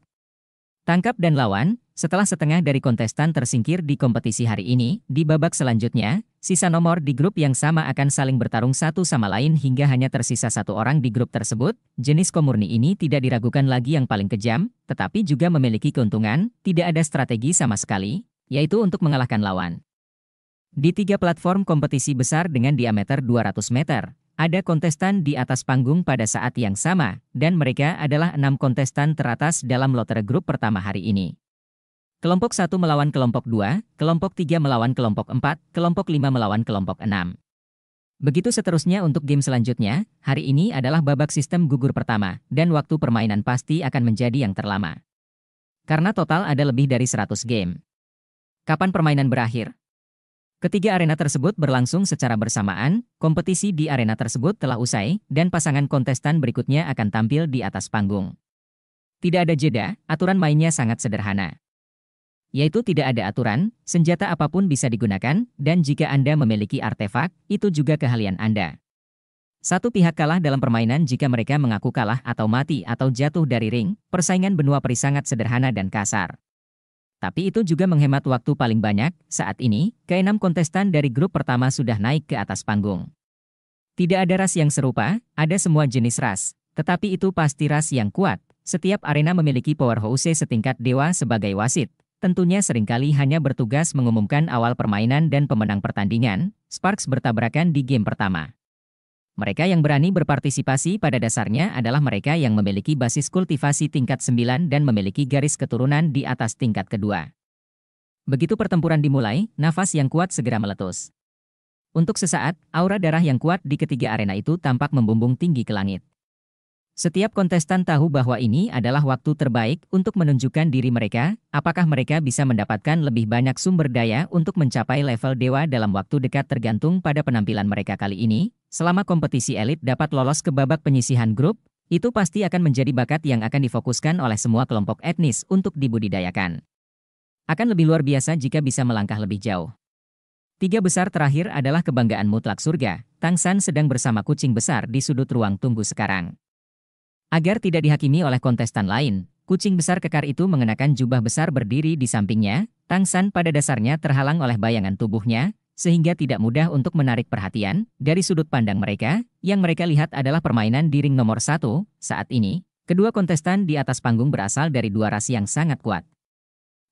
Tangkap dan lawan, setelah setengah dari kontestan tersingkir di kompetisi hari ini, di babak selanjutnya, sisa nomor di grup yang sama akan saling bertarung satu sama lain hingga hanya tersisa satu orang di grup tersebut. Jenis komurni ini tidak diragukan lagi yang paling kejam, tetapi juga memiliki keuntungan, tidak ada strategi sama sekali, yaitu untuk mengalahkan lawan. Di tiga platform kompetisi besar dengan diameter 200 meter, ada kontestan di atas panggung pada saat yang sama, dan mereka adalah enam kontestan teratas dalam lotre grup pertama hari ini. Kelompok 1 melawan kelompok 2, kelompok 3 melawan kelompok 4, kelompok 5 melawan kelompok 6. Begitu seterusnya untuk game selanjutnya, hari ini adalah babak sistem gugur pertama, dan waktu permainan pasti akan menjadi yang terlama. Karena total ada lebih dari 100 game. Kapan permainan berakhir? Ketiga arena tersebut berlangsung secara bersamaan, kompetisi di arena tersebut telah usai, dan pasangan kontestan berikutnya akan tampil di atas panggung. Tidak ada jeda, aturan mainnya sangat sederhana. Yaitu tidak ada aturan, senjata apapun bisa digunakan, dan jika Anda memiliki artefak, itu juga keahlian Anda. Satu pihak kalah dalam permainan jika mereka mengaku kalah atau mati atau jatuh dari ring, persaingan benua peri sangat sederhana dan kasar. Tapi itu juga menghemat waktu paling banyak, saat ini, keenam kontestan dari grup pertama sudah naik ke atas panggung. Tidak ada ras yang serupa, ada semua jenis ras, tetapi itu pasti ras yang kuat. Setiap arena memiliki powerhouse setingkat dewa sebagai wasit. Tentunya seringkali hanya bertugas mengumumkan awal permainan dan pemenang pertandingan, Sparks bertabrakan di game pertama. Mereka yang berani berpartisipasi pada dasarnya adalah mereka yang memiliki basis kultivasi tingkat 9 dan memiliki garis keturunan di atas tingkat kedua. Begitu pertempuran dimulai, nafas yang kuat segera meletus. Untuk sesaat, aura darah yang kuat di ketiga arena itu tampak membumbung tinggi ke langit. Setiap kontestan tahu bahwa ini adalah waktu terbaik untuk menunjukkan diri mereka, apakah mereka bisa mendapatkan lebih banyak sumber daya untuk mencapai level dewa dalam waktu dekat tergantung pada penampilan mereka kali ini. Selama kompetisi elit dapat lolos ke babak penyisihan grup, itu pasti akan menjadi bakat yang akan difokuskan oleh semua kelompok etnis untuk dibudidayakan. Akan lebih luar biasa jika bisa melangkah lebih jauh. Tiga besar terakhir adalah kebanggaan mutlak surga. Tang San sedang bersama kucing besar di sudut ruang tunggu sekarang. Agar tidak dihakimi oleh kontestan lain, kucing besar kekar itu mengenakan jubah besar berdiri di sampingnya, Tang San pada dasarnya terhalang oleh bayangan tubuhnya, sehingga tidak mudah untuk menarik perhatian dari sudut pandang mereka, yang mereka lihat adalah permainan di ring nomor satu, saat ini, kedua kontestan di atas panggung berasal dari dua ras yang sangat kuat.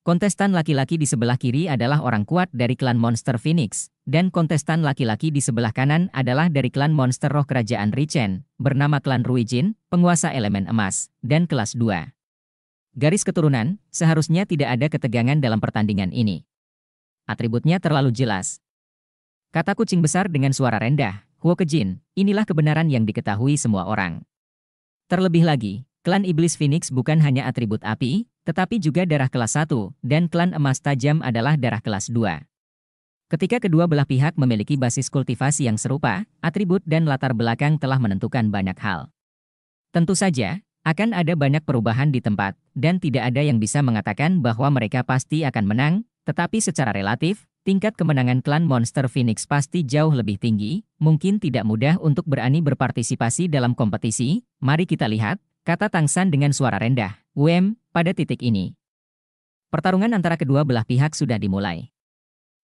Kontestan laki-laki di sebelah kiri adalah orang kuat dari klan Monster Phoenix, dan kontestan laki-laki di sebelah kanan adalah dari klan Monster Roh Kerajaan Richen, bernama klan Ruijin, penguasa elemen emas, dan kelas 2. Garis keturunan, seharusnya tidak ada ketegangan dalam pertandingan ini. Atributnya terlalu jelas. Kata kucing besar dengan suara rendah, Huo Kejin, inilah kebenaran yang diketahui semua orang. Terlebih lagi, klan Iblis Phoenix bukan hanya atribut api, tetapi juga darah kelas 1 dan klan emas tajam adalah darah kelas 2. Ketika kedua belah pihak memiliki basis kultivasi yang serupa, atribut dan latar belakang telah menentukan banyak hal. Tentu saja, akan ada banyak perubahan di tempat, dan tidak ada yang bisa mengatakan bahwa mereka pasti akan menang, tetapi secara relatif, tingkat kemenangan klan Monster Phoenix pasti jauh lebih tinggi, mungkin tidak mudah untuk berani berpartisipasi dalam kompetisi, mari kita lihat, kata Tang San dengan suara rendah. WM pada titik ini. Pertarungan antara kedua belah pihak sudah dimulai.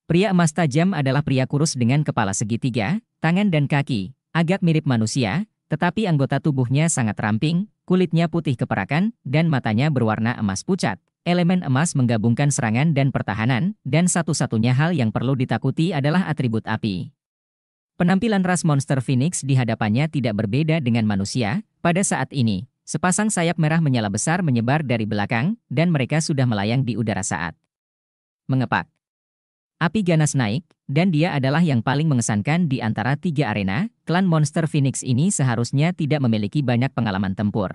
Pria emas tajam adalah pria kurus dengan kepala segitiga, tangan dan kaki, agak mirip manusia, tetapi anggota tubuhnya sangat ramping, kulitnya putih keperakan, dan matanya berwarna emas pucat. Elemen emas menggabungkan serangan dan pertahanan, dan satu-satunya hal yang perlu ditakuti adalah atribut api. Penampilan ras monster Phoenix di hadapannya tidak berbeda dengan manusia pada saat ini, Sepasang sayap merah menyala besar menyebar dari belakang, dan mereka sudah melayang di udara saat mengepak. Api ganas naik, dan dia adalah yang paling mengesankan di antara tiga arena, klan Monster Phoenix ini seharusnya tidak memiliki banyak pengalaman tempur.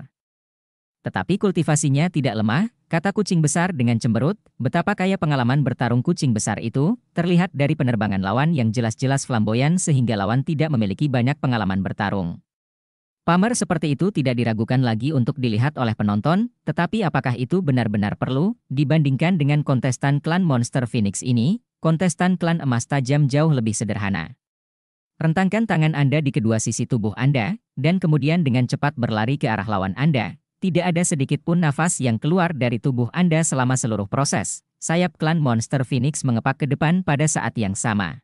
Tetapi kultivasinya tidak lemah, kata kucing besar dengan cemberut, betapa kaya pengalaman bertarung kucing besar itu, terlihat dari penerbangan lawan yang jelas-jelas flamboyan sehingga lawan tidak memiliki banyak pengalaman bertarung. Pamer seperti itu tidak diragukan lagi untuk dilihat oleh penonton, tetapi apakah itu benar-benar perlu, dibandingkan dengan kontestan klan Monster Phoenix ini, kontestan klan emas tajam jauh lebih sederhana. Rentangkan tangan Anda di kedua sisi tubuh Anda, dan kemudian dengan cepat berlari ke arah lawan Anda. Tidak ada sedikit pun nafas yang keluar dari tubuh Anda selama seluruh proses. Sayap klan Monster Phoenix mengepak ke depan pada saat yang sama.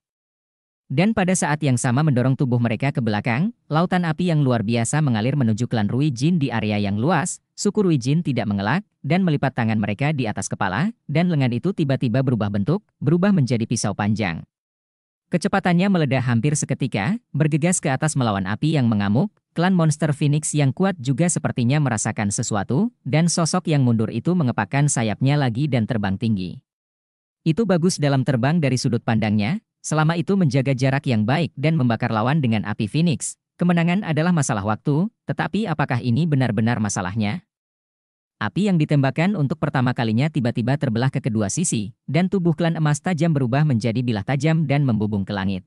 Dan pada saat yang sama mendorong tubuh mereka ke belakang, lautan api yang luar biasa mengalir menuju klan Rui Jin di area yang luas, suku Rui Jin tidak mengelak, dan melipat tangan mereka di atas kepala, dan lengan itu tiba-tiba berubah bentuk, berubah menjadi pisau panjang. Kecepatannya meledak hampir seketika, bergegas ke atas melawan api yang mengamuk, klan monster Phoenix yang kuat juga sepertinya merasakan sesuatu, dan sosok yang mundur itu mengepakkan sayapnya lagi dan terbang tinggi. Itu bagus dalam terbang dari sudut pandangnya, Selama itu menjaga jarak yang baik dan membakar lawan dengan api Phoenix. Kemenangan adalah masalah waktu, tetapi apakah ini benar-benar masalahnya? Api yang ditembakkan untuk pertama kalinya tiba-tiba terbelah ke kedua sisi, dan tubuh klan emas tajam berubah menjadi bilah tajam dan membubung ke langit.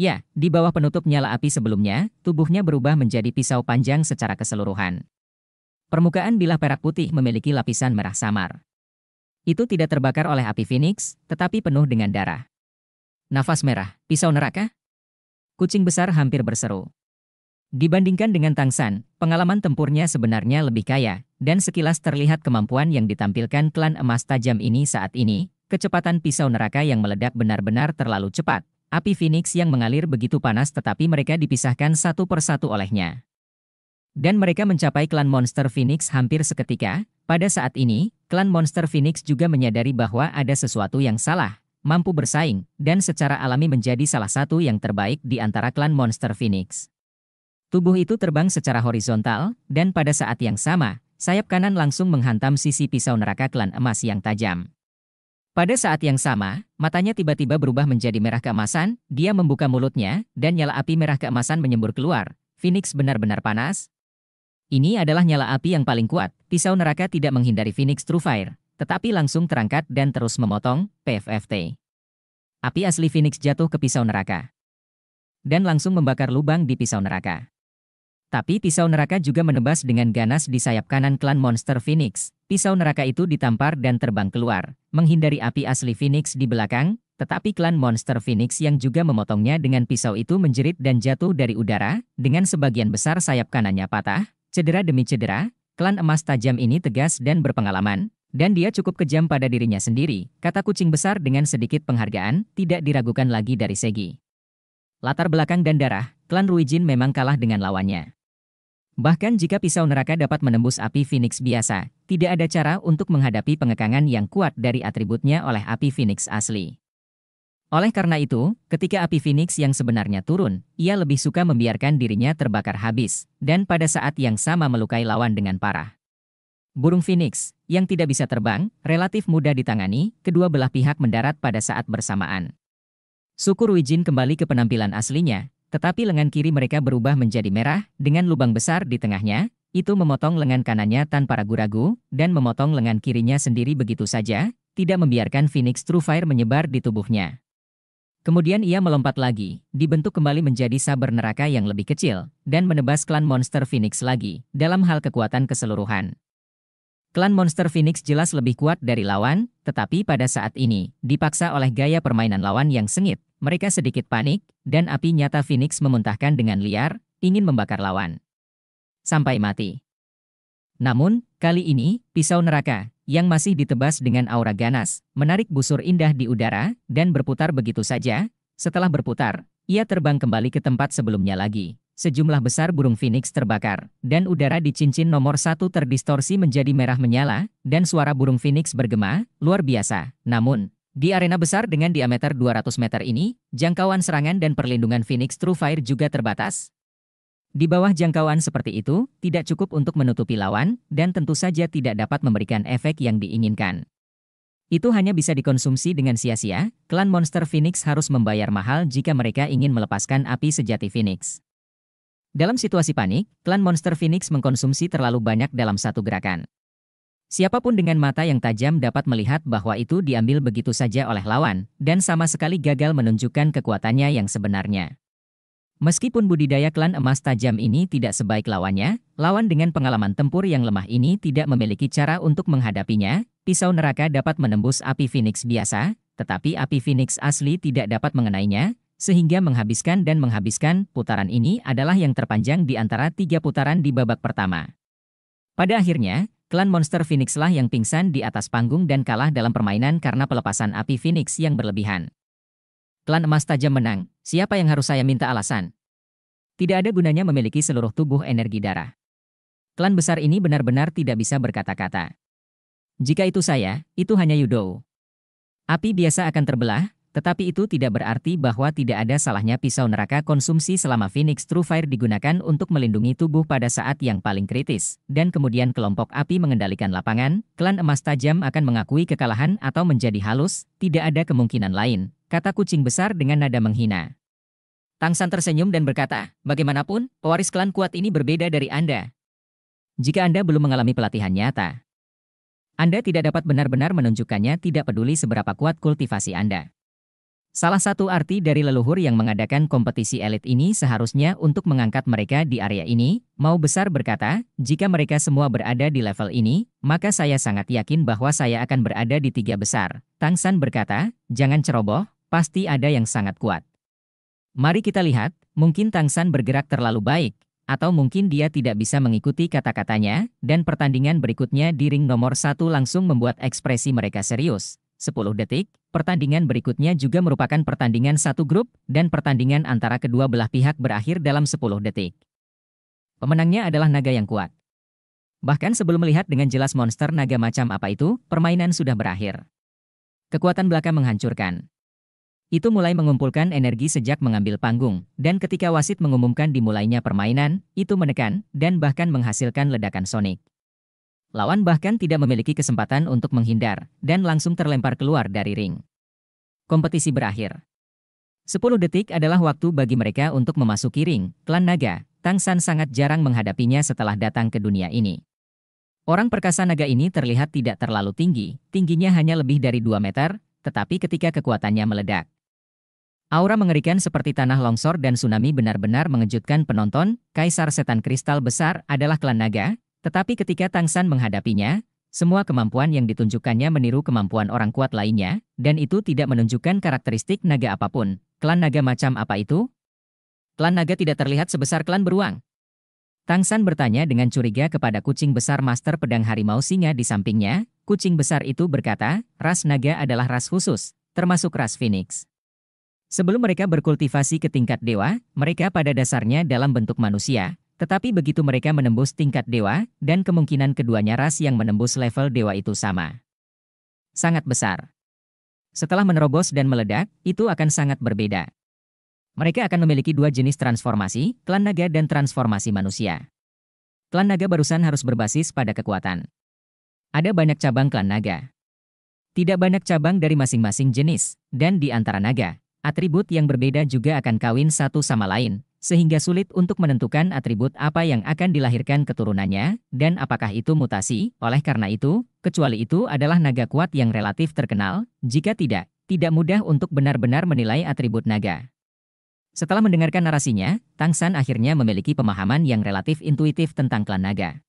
Ya, di bawah penutup nyala api sebelumnya, tubuhnya berubah menjadi pisau panjang secara keseluruhan. Permukaan bilah perak putih memiliki lapisan merah samar. Itu tidak terbakar oleh api phoenix, tetapi penuh dengan darah. Nafas merah, pisau neraka? Kucing besar hampir berseru. Dibandingkan dengan Tang San, pengalaman tempurnya sebenarnya lebih kaya, dan sekilas terlihat kemampuan yang ditampilkan klan emas tajam ini saat ini, kecepatan pisau neraka yang meledak benar-benar terlalu cepat, api Phoenix yang mengalir begitu panas tetapi mereka dipisahkan satu persatu olehnya. Dan mereka mencapai klan monster Phoenix hampir seketika, pada saat ini, klan monster Phoenix juga menyadari bahwa ada sesuatu yang salah, mampu bersaing, dan secara alami menjadi salah satu yang terbaik di antara klan Monster Phoenix. Tubuh itu terbang secara horizontal, dan pada saat yang sama, sayap kanan langsung menghantam sisi pisau neraka klan emas yang tajam. Pada saat yang sama, matanya tiba-tiba berubah menjadi merah keemasan, dia membuka mulutnya, dan nyala api merah keemasan menyembur keluar. Phoenix benar-benar panas. Ini adalah nyala api yang paling kuat, pisau neraka tidak menghindari Phoenix True Fire, tetapi langsung terangkat dan terus memotong, PFFT. Api asli Phoenix jatuh ke pisau neraka. Dan langsung membakar lubang di pisau neraka. Tapi pisau neraka juga menebas dengan ganas di sayap kanan klan monster Phoenix. Pisau neraka itu ditampar dan terbang keluar, menghindari api asli Phoenix di belakang, tetapi klan monster Phoenix yang juga memotongnya dengan pisau itu menjerit dan jatuh dari udara, dengan sebagian besar sayap kanannya patah, cedera demi cedera, klan emas tajam ini tegas dan berpengalaman, dan dia cukup kejam pada dirinya sendiri, kata kucing besar dengan sedikit penghargaan, tidak diragukan lagi dari Segi. Latar belakang dan darah, klan Ruijin memang kalah dengan lawannya. Bahkan jika pisau neraka dapat menembus api Phoenix biasa, tidak ada cara untuk menghadapi pengekangan yang kuat dari atributnya oleh api Phoenix asli. Oleh karena itu, ketika api Phoenix yang sebenarnya turun, ia lebih suka membiarkan dirinya terbakar habis, dan pada saat yang sama melukai lawan dengan parah. Burung Phoenix, yang tidak bisa terbang, relatif mudah ditangani, kedua belah pihak mendarat pada saat bersamaan. Suku Ruijin kembali ke penampilan aslinya, tetapi lengan kiri mereka berubah menjadi merah, dengan lubang besar di tengahnya, itu memotong lengan kanannya tanpa ragu-ragu, dan memotong lengan kirinya sendiri begitu saja, tidak membiarkan Phoenix True Fire menyebar di tubuhnya. Kemudian ia melompat lagi, dibentuk kembali menjadi saber neraka yang lebih kecil, dan menebas klan monster Phoenix lagi, dalam hal kekuatan keseluruhan. Klan Monster Phoenix jelas lebih kuat dari lawan, tetapi pada saat ini, dipaksa oleh gaya permainan lawan yang sengit, mereka sedikit panik, dan api nyata Phoenix memuntahkan dengan liar, ingin membakar lawan. Sampai mati. Namun, kali ini, pisau neraka, yang masih ditebas dengan aura ganas, menarik busur indah di udara, dan berputar begitu saja, setelah berputar, ia terbang kembali ke tempat sebelumnya lagi, sejumlah besar burung phoenix terbakar, dan udara di cincin nomor satu terdistorsi menjadi merah menyala, dan suara burung phoenix bergema, luar biasa. Namun, di arena besar dengan diameter 200 meter ini, jangkauan serangan dan perlindungan phoenix true fire juga terbatas. Di bawah jangkauan seperti itu, tidak cukup untuk menutupi lawan, dan tentu saja tidak dapat memberikan efek yang diinginkan. Itu hanya bisa dikonsumsi dengan sia-sia, klan monster Phoenix harus membayar mahal jika mereka ingin melepaskan api sejati Phoenix. Dalam situasi panik, klan Monster Phoenix mengkonsumsi terlalu banyak dalam satu gerakan. Siapapun dengan mata yang tajam dapat melihat bahwa itu diambil begitu saja oleh lawan, dan sama sekali gagal menunjukkan kekuatannya yang sebenarnya. Meskipun budidaya klan emas tajam ini tidak sebaik lawannya, lawan dengan pengalaman tempur yang lemah ini tidak memiliki cara untuk menghadapinya, pisau neraka dapat menembus api phoenix biasa, tetapi api phoenix asli tidak dapat mengenainya, sehingga menghabiskan dan menghabiskan putaran ini adalah yang terpanjang di antara tiga putaran di babak pertama. Pada akhirnya, klan Monster Phoenix lah yang pingsan di atas panggung dan kalah dalam permainan karena pelepasan api Phoenix yang berlebihan. Klan emas tajam menang, siapa yang harus saya minta alasan? Tidak ada gunanya memiliki seluruh tubuh energi darah. Klan besar ini benar-benar tidak bisa berkata-kata. Jika itu saya, itu hanya Yudou. Api biasa akan terbelah, tetapi itu tidak berarti bahwa tidak ada salahnya pisau neraka konsumsi selama Phoenix True Fire digunakan untuk melindungi tubuh pada saat yang paling kritis, dan kemudian kelompok api mengendalikan lapangan, klan emas tajam akan mengakui kekalahan atau menjadi halus, tidak ada kemungkinan lain, kata kucing besar dengan nada menghina. Tang San tersenyum dan berkata, bagaimanapun, pewaris klan kuat ini berbeda dari Anda. Jika Anda belum mengalami pelatihan nyata, Anda tidak dapat benar-benar menunjukkannya tidak peduli seberapa kuat kultivasi Anda. Salah satu arti dari leluhur yang mengadakan kompetisi elit ini seharusnya untuk mengangkat mereka di area ini, mau besar berkata, jika mereka semua berada di level ini, maka saya sangat yakin bahwa saya akan berada di tiga besar. Tang San berkata, jangan ceroboh, pasti ada yang sangat kuat. Mari kita lihat, mungkin Tang San bergerak terlalu baik, atau mungkin dia tidak bisa mengikuti kata-katanya, dan pertandingan berikutnya di ring nomor satu langsung membuat ekspresi mereka serius. 10 detik, pertandingan berikutnya juga merupakan pertandingan satu grup, dan pertandingan antara kedua belah pihak berakhir dalam 10 detik. Pemenangnya adalah naga yang kuat. Bahkan sebelum melihat dengan jelas monster naga macam apa itu, permainan sudah berakhir. Kekuatan belakang menghancurkan. Itu mulai mengumpulkan energi sejak mengambil panggung, dan ketika wasit mengumumkan dimulainya permainan, itu menekan, dan bahkan menghasilkan ledakan sonik. Lawan bahkan tidak memiliki kesempatan untuk menghindar dan langsung terlempar keluar dari ring. Kompetisi berakhir. 10 detik adalah waktu bagi mereka untuk memasuki ring. Klan naga, Tang San sangat jarang menghadapinya setelah datang ke dunia ini. Orang perkasa naga ini terlihat tidak terlalu tinggi, tingginya hanya lebih dari 2 meter, tetapi ketika kekuatannya meledak. Aura mengerikan seperti tanah longsor dan tsunami benar-benar mengejutkan penonton, Kaisar Setan Kristal Besar adalah klan naga, tetapi ketika Tang San menghadapinya, semua kemampuan yang ditunjukkannya meniru kemampuan orang kuat lainnya, dan itu tidak menunjukkan karakteristik naga apapun. Klan naga macam apa itu? Klan naga tidak terlihat sebesar klan beruang. Tang San bertanya dengan curiga kepada kucing besar master pedang harimau singa di sampingnya. Kucing besar itu berkata, ras naga adalah ras khusus, termasuk ras phoenix. Sebelum mereka berkultivasi ke tingkat dewa, mereka pada dasarnya dalam bentuk manusia, tetapi begitu mereka menembus tingkat dewa, dan kemungkinan keduanya ras yang menembus level dewa itu sama. Sangat besar. Setelah menerobos dan meledak, itu akan sangat berbeda. Mereka akan memiliki dua jenis transformasi, klan naga dan transformasi manusia. Klan naga barusan harus berbasis pada kekuatan. Ada banyak cabang klan naga. Tidak banyak cabang dari masing-masing jenis, dan di antara naga, atribut yang berbeda juga akan kawin satu sama lain, sehingga sulit untuk menentukan atribut apa yang akan dilahirkan keturunannya, dan apakah itu mutasi. Oleh karena itu, kecuali itu adalah naga kuat yang relatif terkenal, jika tidak, tidak mudah untuk benar-benar menilai atribut naga. Setelah mendengarkan narasinya, Tang San akhirnya memiliki pemahaman yang relatif intuitif tentang klan naga.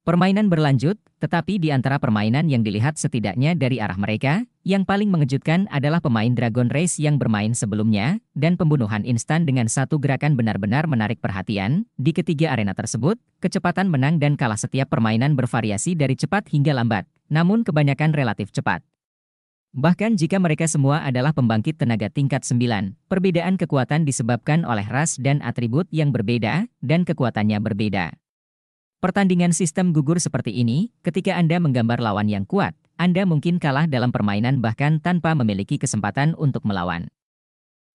Permainan berlanjut, tetapi di antara permainan yang dilihat setidaknya dari arah mereka, yang paling mengejutkan adalah pemain Dragon Race yang bermain sebelumnya, dan pembunuhan instan dengan satu gerakan benar-benar menarik perhatian. Di ketiga arena tersebut, kecepatan menang dan kalah setiap permainan bervariasi dari cepat hingga lambat, namun kebanyakan relatif cepat. Bahkan jika mereka semua adalah pembangkit tenaga tingkat 9, perbedaan kekuatan disebabkan oleh ras dan atribut yang berbeda, dan kekuatannya berbeda. Pertandingan sistem gugur seperti ini, ketika Anda menggambar lawan yang kuat, Anda mungkin kalah dalam permainan bahkan tanpa memiliki kesempatan untuk melawan.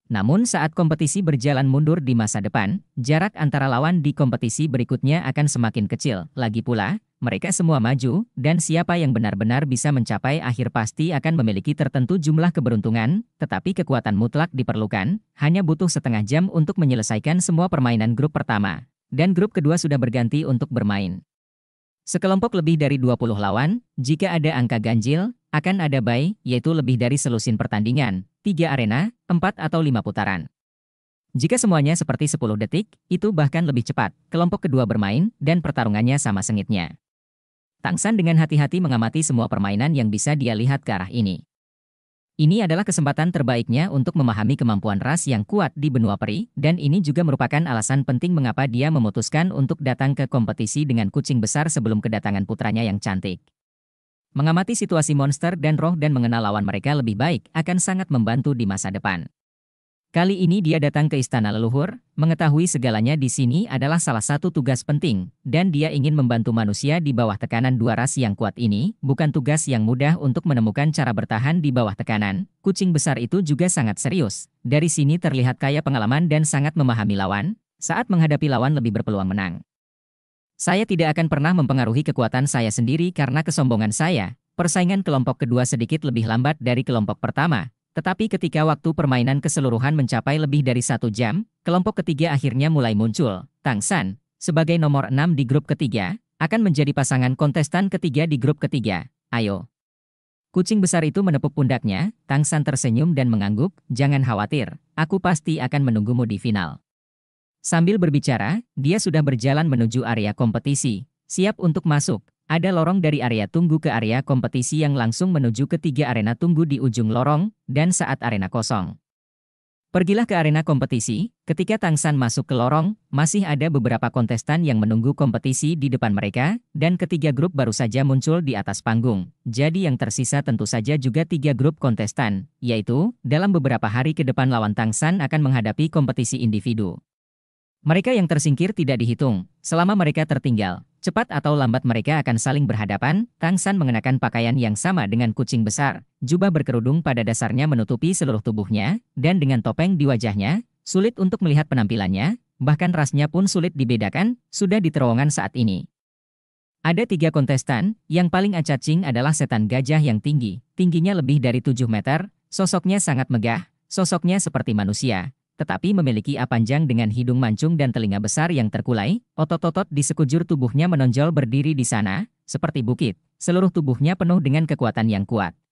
Namun saat kompetisi berjalan mundur di masa depan, jarak antara lawan di kompetisi berikutnya akan semakin kecil. Lagi pula, mereka semua maju, dan siapa yang benar-benar bisa mencapai akhir pasti akan memiliki tertentu jumlah keberuntungan, tetapi kekuatan mutlak diperlukan, hanya butuh setengah jam untuk menyelesaikan semua permainan grup pertama dan grup kedua sudah berganti untuk bermain. Sekelompok lebih dari 20 lawan, jika ada angka ganjil, akan ada bye, yaitu lebih dari selusin pertandingan, 3 arena, 4 atau 5 putaran. Jika semuanya seperti 10 detik, itu bahkan lebih cepat, kelompok kedua bermain, dan pertarungannya sama sengitnya. Tangsan dengan hati-hati mengamati semua permainan yang bisa dia lihat ke arah ini. Ini adalah kesempatan terbaiknya untuk memahami kemampuan ras yang kuat di benua peri, dan ini juga merupakan alasan penting mengapa dia memutuskan untuk datang ke kompetisi dengan kucing besar sebelum kedatangan putranya yang cantik. Mengamati situasi monster dan roh dan mengenal lawan mereka lebih baik akan sangat membantu di masa depan. Kali ini dia datang ke istana leluhur, mengetahui segalanya di sini adalah salah satu tugas penting, dan dia ingin membantu manusia di bawah tekanan dua ras yang kuat ini, bukan tugas yang mudah untuk menemukan cara bertahan di bawah tekanan. Kucing besar itu juga sangat serius. Dari sini terlihat kaya pengalaman dan sangat memahami lawan, saat menghadapi lawan lebih berpeluang menang. Saya tidak akan pernah mempengaruhi kekuatan saya sendiri karena kesombongan saya. Persaingan kelompok kedua sedikit lebih lambat dari kelompok pertama, tetapi ketika waktu permainan keseluruhan mencapai lebih dari satu jam, kelompok ketiga akhirnya mulai muncul. Tang San, sebagai nomor enam di grup ketiga, akan menjadi pasangan kontestan ketiga di grup ketiga. Ayo. Kucing besar itu menepuk pundaknya, Tang San tersenyum dan mengangguk, jangan khawatir, aku pasti akan menunggumu di final. Sambil berbicara, dia sudah berjalan menuju area kompetisi, siap untuk masuk. Ada lorong dari area tunggu ke area kompetisi yang langsung menuju ke tiga arena tunggu di ujung lorong, dan saat arena kosong. Pergilah ke arena kompetisi, ketika Tang San masuk ke lorong, masih ada beberapa kontestan yang menunggu kompetisi di depan mereka, dan ketiga grup baru saja muncul di atas panggung. Jadi yang tersisa tentu saja juga tiga grup kontestan, yaitu, dalam beberapa hari ke depan lawan Tang San akan menghadapi kompetisi individu. Mereka yang tersingkir tidak dihitung, selama mereka tertinggal, Cepat atau lambat mereka akan saling berhadapan, Tang San mengenakan pakaian yang sama dengan kucing besar. Jubah berkerudung pada dasarnya menutupi seluruh tubuhnya, dan dengan topeng di wajahnya, sulit untuk melihat penampilannya, bahkan rasnya pun sulit dibedakan, sudah di terowongan saat ini. Ada tiga kontestan, yang paling acacing adalah setan gajah yang tinggi, tingginya lebih dari 7 meter, sosoknya sangat megah, sosoknya seperti manusia, tetapi memiliki A panjang dengan hidung mancung dan telinga besar yang terkulai, otot-otot di sekujur tubuhnya menonjol berdiri di sana, seperti bukit. Seluruh tubuhnya penuh dengan kekuatan yang kuat.